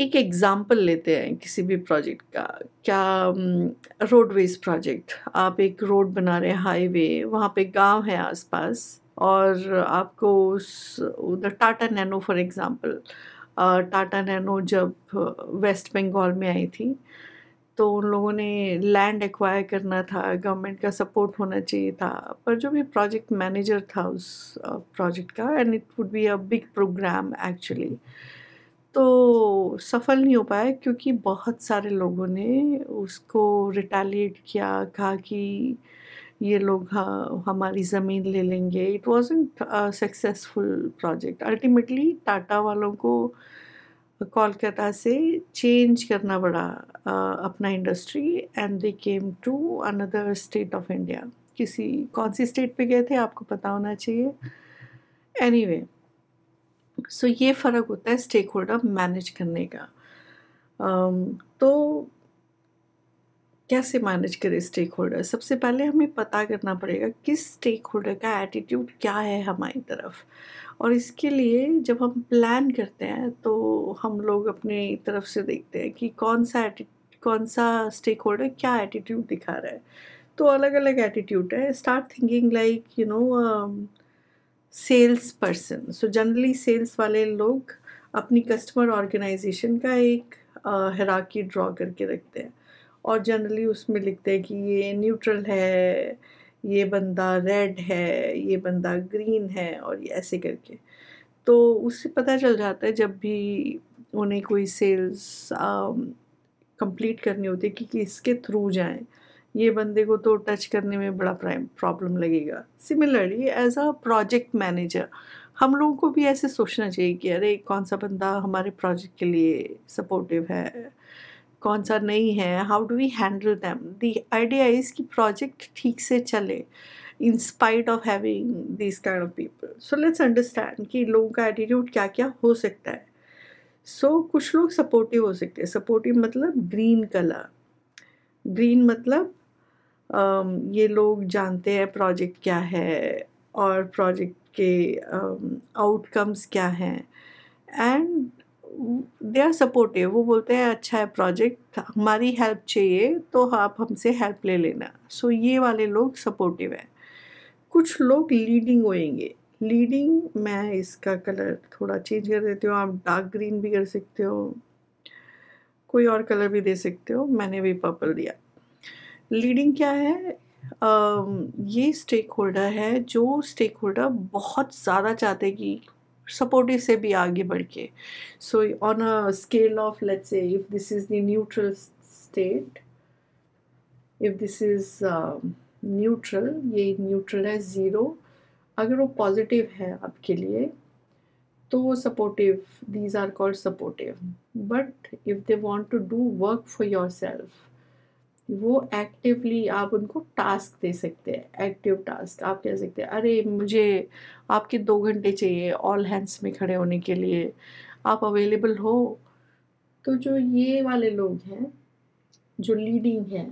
एक एग्ज़ाम्पल लेते हैं किसी भी प्रोजेक्ट का क्या रोडवेज प्रोजेक्ट आप एक रोड बना रहे हैं हाईवे वहाँ पे गांव है आसपास और आपको उस उधर Tata Nano for example Tata Nano जब वेस्ट बंगाल में आई थी तो उन लोगों ने लैंड एक्वायर करना था गवर्नमेंट का सपोर्ट होना चाहिए था पर जो भी प्रोजेक्ट मैनेजर था उस प्रोजेक्ट का and it would be a big program actually तो सफल नहीं हो पाया क्योंकि बहुत सारे लोगों ने उसको रिटेलिएट किया कहा कि ये लोग हाँ हमारी ज़मीन ले लेंगे it was successful project ultimately Tata वालों को कोलकाता से चेंज करना पड़ा अपना industry and they came to another state of India किसी कौन सी स्टेट पे गए थे आपको पता होना चाहिए एनी anyway, सो ये फ़र्क होता है स्टेक होल्डर मैनेज करने का तो कैसे मैनेज करें स्टेक होल्डर सबसे पहले हमें पता करना पड़ेगा किस स्टेक होल्डर का एटीट्यूड क्या है हमारी तरफ और इसके लिए जब हम प्लान करते हैं तो हम लोग अपनी तरफ से देखते हैं कि कौन सा कौन सा स्टेक होल्डर क्या एटीट्यूड दिखा रहा है तो अलग अलग एटीट्यूड है start thinking like you know sales person so generally sales वाले लोग अपनी कस्टमर ऑर्गेनाइजेशन का एक हराकी ड्रॉ करके रखते हैं और जनरली उसमें लिखते हैं कि ये न्यूट्रल है ये बंदा रेड है ये बंदा ग्रीन है और ये ऐसे करके तो उससे पता चल जाता है जब भी उन्हें कोई सेल्स कंप्लीट करनी होती है कि इसके थ्रू जाएं ये बंदे को तो टच करने में बड़ा प्रॉब्लम लगेगा similarly as a project manager हम लोगों को भी ऐसे सोचना चाहिए कि अरे कौन सा बंदा हमारे प्रोजेक्ट के लिए सपोर्टिव है कौन सा नहीं है how do we handle them the idea is कि प्रोजेक्ट ठीक से चले in spite of having this kind of people so let's understand कि लोगों का एटीट्यूड क्या क्या हो सकता है सो so, कुछ लोग सपोर्टिव हो सकते हैं सपोर्टिव मतलब ग्रीन कलर ग्रीन मतलब ये लोग जानते हैं प्रोजेक्ट क्या है और प्रोजेक्ट के आउटकम्स क्या हैं एंड दे आर सपोर्टिव वो बोलते हैं अच्छा है प्रोजेक्ट हमारी हेल्प चाहिए तो आप हमसे हेल्प ले लेना सो so, ये वाले लोग सपोर्टिव हैं कुछ लोग लीडिंग होएंगे लीडिंग मैं इसका कलर थोड़ा चेंज कर देती हूँ आप डार्क ग्रीन भी कर सकते हो कोई और कलर भी दे सकते हो मैंने भी पर्पल दिया लीडिंग क्या है ये स्टेक होल्डर है जो स्टेक होल्डर बहुत ज़्यादा चाहते कि सपोर्टिव से भी आगे बढ़ के so on a scale of let's say if this is the neutral state if this is neutral ये न्यूट्रल है ज़ीरो अगर वो पॉजिटिव है आपके लिए तो वो supportive these are called supportive but if they want to do work for yourself वो एक्टिवली आप उनको टास्क दे सकते हैं एक्टिव टास्क आप कह सकते हैं अरे मुझे आपके दो घंटे चाहिए ऑल हैंड्स में खड़े होने के लिए आप अवेलेबल हो तो जो ये वाले लोग हैं जो लीडिंग हैं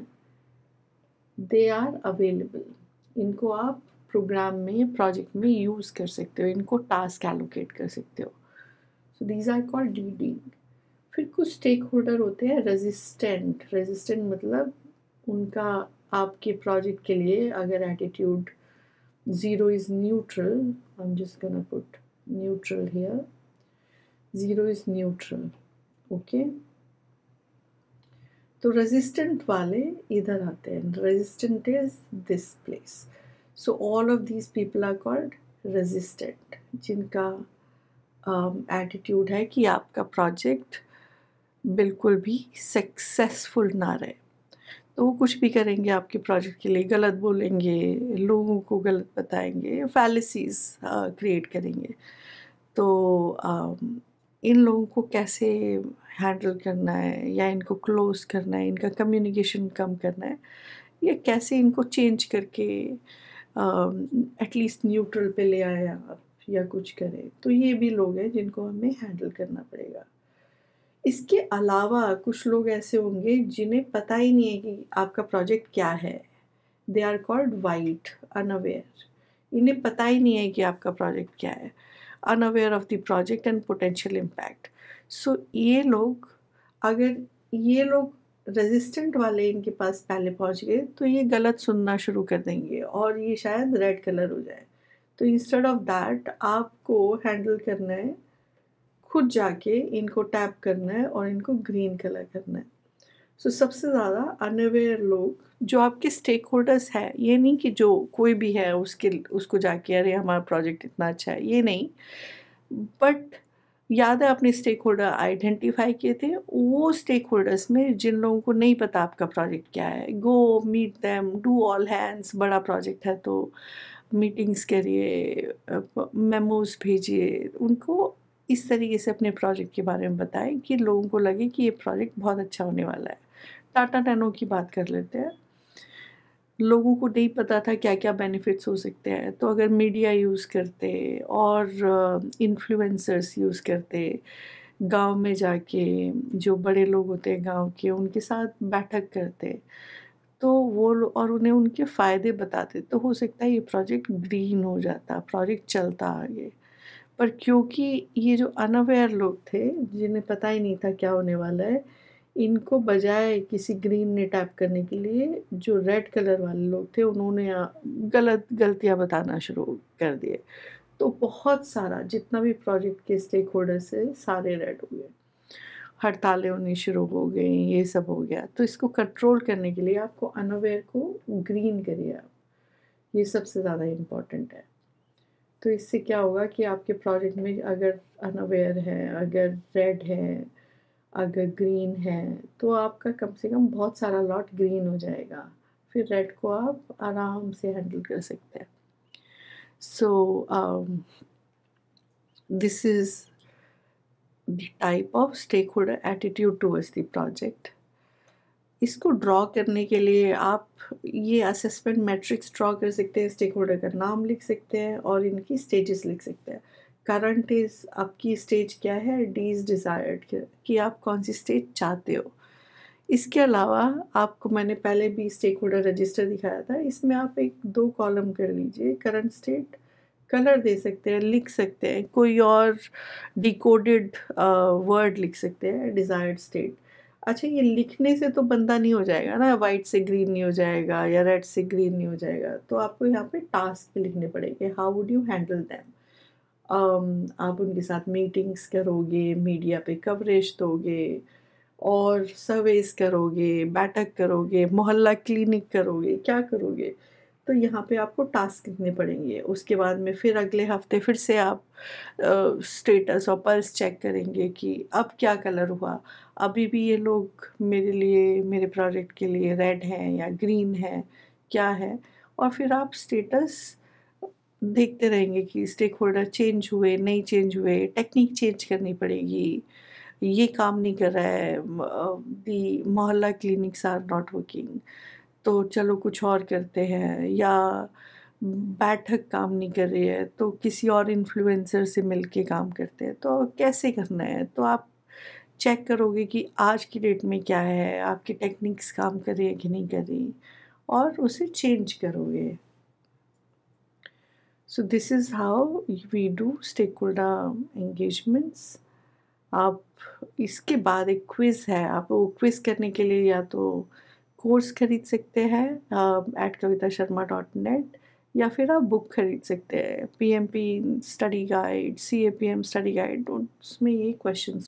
दे आर अवेलेबल इनको आप प्रोग्राम में प्रोजेक्ट में यूज़ कर सकते हो इनको टास्क एलोकेट कर सकते हो so these are called leading फिर कुछ स्टेक होल्डर होते हैं रेजिस्टेंट रेजिस्टेंट मतलब उनका आपके प्रोजेक्ट के लिए अगर attitude zero is neutral I am just gonna put neutral here zero is neutral okay तो रेजिस्टेंट वाले इधर आते हैं resistant is this place so all of this people are called resistant जिनका एटीट्यूड um, है कि आपका प्रोजेक्ट बिल्कुल भी सक्सेसफुल ना रहे तो वो कुछ भी करेंगे आपके प्रोजेक्ट के लिए गलत बोलेंगे लोगों को गलत बताएंगे फैलिसीज़ क्रिएट हाँ, करेंगे तो आ, इन लोगों को कैसे हैंडल करना है या इनको क्लोज करना है इनका कम्युनिकेशन कम करना है या कैसे इनको चेंज करके एटलीस्ट न्यूट्रल पे ले आए आप या कुछ करें तो ये भी लोग हैं जिनको हमें हैंडल करना पड़ेगा इसके अलावा कुछ लोग ऐसे होंगे जिन्हें पता ही नहीं है कि आपका प्रोजेक्ट क्या है they are called white unaware इन्हें पता ही नहीं है कि आपका प्रोजेक्ट क्या है unaware of the project and potential impact so ये लोग अगर ये लोग रेजिस्टेंट वाले इनके पास पहले पहुंच गए तो ये गलत सुनना शुरू कर देंगे और ये शायद रेड कलर हो जाए तो इंस्टेड ऑफ दैट आपको हैंडल करना है खुद जाके इनको टैप करना है और इनको ग्रीन कलर करना है सो so, सबसे ज़्यादा अनअवेयर लोग जो आपके स्टेक होल्डर्स है ये नहीं कि जो कोई भी है उसके उसको जाके अरे हमारा प्रोजेक्ट इतना अच्छा है ये नहीं बट याद है आपने स्टेक होल्डर आइडेंटिफाई किए थे वो स्टेक होल्डर्स में जिन लोगों को नहीं पता आपका प्रोजेक्ट क्या है go meet them do all hands बड़ा प्रोजेक्ट है तो मीटिंग्स करिए मेमोज भेजिए उनको इस तरीके से अपने प्रोजेक्ट के बारे में बताएं कि लोगों को लगे कि ये प्रोजेक्ट बहुत अच्छा होने वाला है टाटा नैनो की बात कर लेते हैं लोगों को नहीं पता था क्या क्या बेनिफिट्स हो सकते हैं तो अगर मीडिया यूज़ करते और इन्फ्लुएंसर्स यूज़ करते गांव में जाके जो बड़े लोग होते हैं गांव के उनके साथ बैठक करते तो वो और उन्हें उनके फ़ायदे बताते तो हो सकता है ये प्रोजेक्ट ग्रीन हो जाता प्रोजेक्ट चलता आगे पर क्योंकि ये जो अनअवेयर लोग थे जिन्हें पता ही नहीं था क्या होने वाला है इनको बजाय किसी ग्रीन ने टैप करने के लिए जो रेड कलर वाले लोग थे उन्होंने गलत गलतियां बताना शुरू कर दिए तो बहुत सारा जितना भी प्रोजेक्ट के स्टेक होल्डर्स है सारे रेड हो गए हड़तालें होनी शुरू हो गई ये सब हो गया तो इसको कंट्रोल करने के लिए आपको अनअवेयर को ग्रीन करिए आप ये सबसे ज़्यादा इम्पॉर्टेंट है तो इससे क्या होगा कि आपके प्रोजेक्ट में अगर अनअवेयर है अगर रेड है अगर ग्रीन है तो आपका कम से कम बहुत सारा लॉट ग्रीन हो जाएगा फिर रेड को आप आराम से हैंडल कर सकते हैं so this is type of stakeholder attitude towards the project इसको ड्रॉ करने के लिए आप ये असेसमेंट मैट्रिक्स ड्रॉ कर सकते हैं स्टेक होल्डर का नाम लिख सकते हैं और इनकी स्टेजेस लिख सकते हैं करंट इज़ आपकी स्टेज क्या है डी इज़ डिज़ायर्ड कि आप कौन सी स्टेज चाहते हो इसके अलावा आपको मैंने पहले भी स्टेक होल्डर रजिस्टर दिखाया था इसमें आप एक दो कॉलम कर लीजिए करंट स्टेट कलर दे सकते हैं लिख सकते हैं कोई और डिकोडेड वर्ड लिख सकते हैं डिज़ायर्ड स्टेट अच्छा ये लिखने से तो बंदा नहीं हो जाएगा ना वाइट से ग्रीन नहीं हो जाएगा या रेड से ग्रीन नहीं हो जाएगा तो आपको यहाँ पे टास्क लिखने पड़ेंगे how would you handle them आप उनके साथ मीटिंग्स करोगे मीडिया पे कवरेज दोगे और सर्वेस करोगे बैठक करोगे मोहल्ला क्लिनिक करोगे क्या करोगे तो यहाँ पे आपको टास्क लिखने पड़ेंगे उसके बाद में फिर अगले हफ्ते फिर से आप स्टेटस और पल्स चेक करेंगे कि अब क्या कलर हुआ अभी भी ये लोग मेरे लिए मेरे प्रोजेक्ट के लिए रेड हैं या ग्रीन है क्या है और फिर आप स्टेटस देखते रहेंगे कि स्टेक होल्डर चेंज हुए नहीं चेंज हुए टेक्निक चेंज करनी पड़ेगी ये काम नहीं कर रहा है दी मोहल्ला क्लिनिक्स आर नॉट वर्किंग तो चलो कुछ और करते हैं या बैठक काम नहीं कर रही है तो किसी और इन्फ्लुएंसर से मिल के काम करते हैं तो कैसे करना है तो आप चेक करोगे कि आज की डेट में क्या है आपकी टेक्निक्स काम कर रही है कि नहीं कर रही और उसे चेंज करोगे so this is how we do stakeholder engagements आप इसके बाद एक क्विज़ है आप वो क्विज़ करने के लिए या तो कोर्स खरीद सकते हैं at Kavita Sharma dot net या फिर आप बुक खरीद सकते हैं P M P study guide C A P M study guide उसमें ये क्वेश्चन